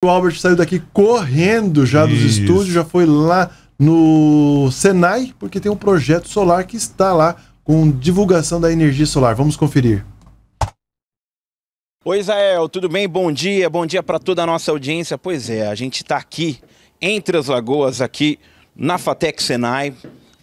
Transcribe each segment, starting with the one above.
O Albert saiu daqui correndo já dos estúdios, já foi lá no Senai, porque tem um projeto solar que está lá com divulgação da energia solar. Vamos conferir. Oi, Israel, tudo bem? Bom dia, bom dia para toda a nossa audiência. Pois é, a gente está aqui entre as lagoas, aqui na Fatec Senai,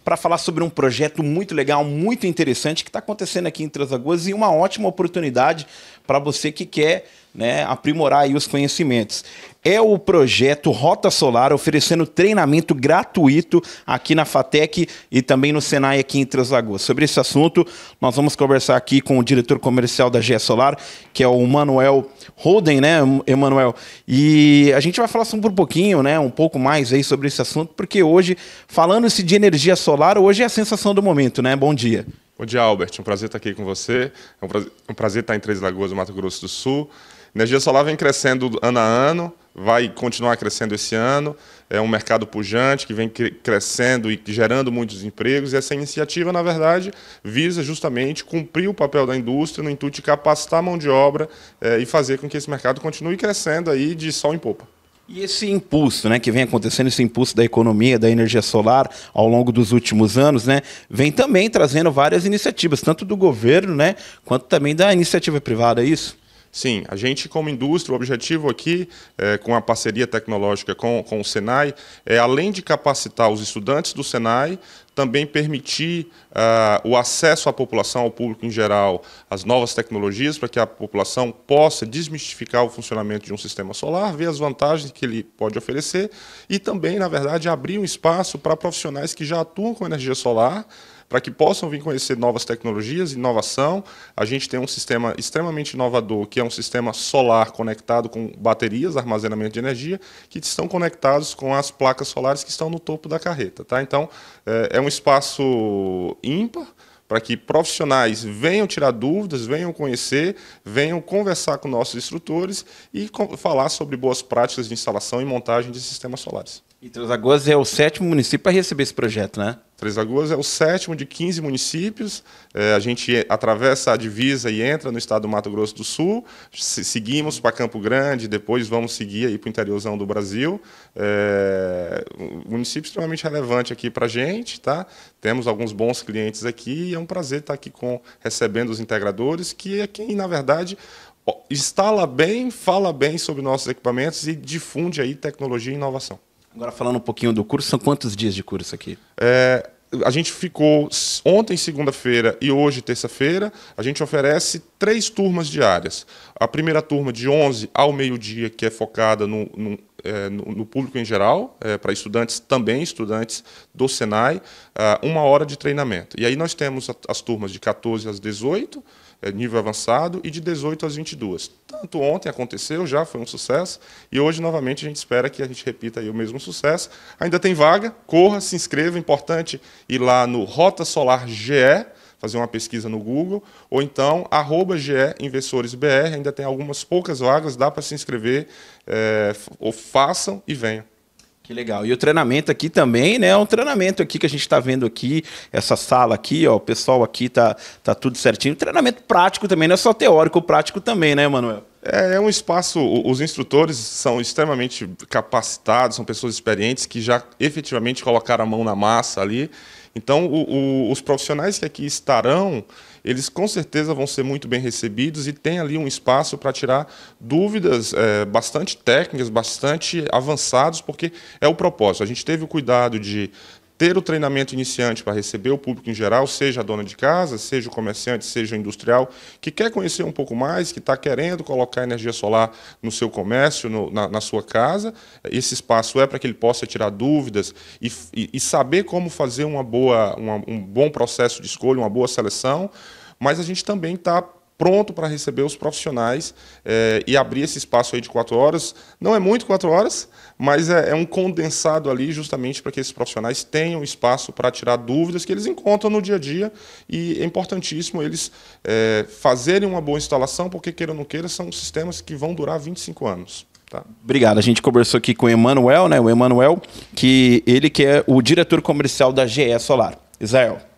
para falar sobre um projeto muito legal, muito interessante que está acontecendo aqui em Três Lagoas e uma ótima oportunidade para você que quer né, aprimorar aí os conhecimentos. É o projeto Rota Solar oferecendo treinamento gratuito aqui na FATEC e também no Senai aqui em Três Lagoas. Sobre esse assunto, nós vamos conversar aqui com o diretor comercial da GE Solar, que é o Manuel Holden, né, Emanuel? E a gente vai falar sobre um pouquinho, né, um pouco mais aí sobre esse assunto, porque hoje, falando-se de energia solar, hoje é a sensação do momento, né? Bom dia. Bom dia, Albert. Um prazer estar aqui com você. É um prazer, um prazer estar em Três Lagoas, Mato Grosso do Sul energia solar vem crescendo ano a ano, vai continuar crescendo esse ano. É um mercado pujante que vem crescendo e gerando muitos empregos. E essa iniciativa, na verdade, visa justamente cumprir o papel da indústria no intuito de capacitar a mão de obra é, e fazer com que esse mercado continue crescendo aí de sol em popa. E esse impulso né, que vem acontecendo, esse impulso da economia, da energia solar ao longo dos últimos anos, né, vem também trazendo várias iniciativas, tanto do governo né, quanto também da iniciativa privada, é isso? Sim, a gente como indústria, o objetivo aqui, é, com a parceria tecnológica com, com o Senai, é além de capacitar os estudantes do Senai, também permitir uh, o acesso à população, ao público em geral, às novas tecnologias, para que a população possa desmistificar o funcionamento de um sistema solar, ver as vantagens que ele pode oferecer e também, na verdade, abrir um espaço para profissionais que já atuam com energia solar, para que possam vir conhecer novas tecnologias, inovação. A gente tem um sistema extremamente inovador, que é um sistema solar conectado com baterias, armazenamento de energia, que estão conectados com as placas solares que estão no topo da carreta. Tá? Então, é, é um espaço ímpar para que profissionais venham tirar dúvidas, venham conhecer, venham conversar com nossos instrutores e falar sobre boas práticas de instalação e montagem de sistemas solares. E Três Alagoas é o sétimo município a receber esse projeto, né? Três Lagoas é o sétimo de 15 municípios. É, a gente atravessa a divisa e entra no estado do Mato Grosso do Sul. Se, seguimos para Campo Grande, depois vamos seguir para o interiorzão do Brasil. É, um município extremamente relevante aqui para a gente. Tá? Temos alguns bons clientes aqui e é um prazer estar aqui com, recebendo os integradores, que é quem, na verdade, instala bem, fala bem sobre nossos equipamentos e difunde aí tecnologia e inovação. Agora falando um pouquinho do curso, são quantos dias de curso aqui? É, a gente ficou ontem, segunda-feira, e hoje, terça-feira. A gente oferece três turmas diárias. A primeira turma, de 11 ao meio-dia, que é focada no, no, é, no, no público em geral, é, para estudantes, também estudantes do Senai, ah, uma hora de treinamento. E aí nós temos as turmas de 14 às 18 eh, nível avançado e de 18 às 22. Tanto ontem aconteceu, já foi um sucesso, e hoje, novamente, a gente espera que a gente repita o mesmo sucesso. Ainda tem vaga, corra, se inscreva, importante ir lá no Rota Solar GE, fazer uma pesquisa no Google, ou então arroba GE ainda tem algumas poucas vagas, dá para se inscrever, é, ou façam e venham. Que legal. E o treinamento aqui também, né? É um treinamento aqui que a gente está vendo aqui, essa sala aqui, ó, o pessoal aqui tá, tá tudo certinho. Treinamento prático também, não é só teórico, prático também, né, Manuel? É, é um espaço, os instrutores são extremamente capacitados, são pessoas experientes que já efetivamente colocaram a mão na massa ali. Então, o, o, os profissionais que aqui estarão, eles com certeza vão ser muito bem recebidos e tem ali um espaço para tirar dúvidas é, bastante técnicas, bastante avançados, porque é o propósito. A gente teve o cuidado de ter o treinamento iniciante para receber o público em geral, seja a dona de casa, seja o comerciante, seja o industrial, que quer conhecer um pouco mais, que está querendo colocar energia solar no seu comércio, no, na, na, sua casa. Esse espaço é para que ele possa tirar dúvidas e, e, e saber como fazer uma boa, uma, um bom processo de escolha, uma boa seleção. Mas a gente também está pronto para receber os profissionais é, e abrir esse espaço aí de quatro horas. Não é muito quatro horas, mas é, é um condensado ali justamente para que esses profissionais tenham espaço para tirar dúvidas que eles encontram no dia a dia e é importantíssimo eles é, fazerem uma boa instalação, porque queira ou não queira, são sistemas que vão durar 25 anos. Tá. Obrigado. A gente conversou aqui com o Emanuel, né? O Emanuel, que ele que é o diretor comercial da GE Solar. Israel.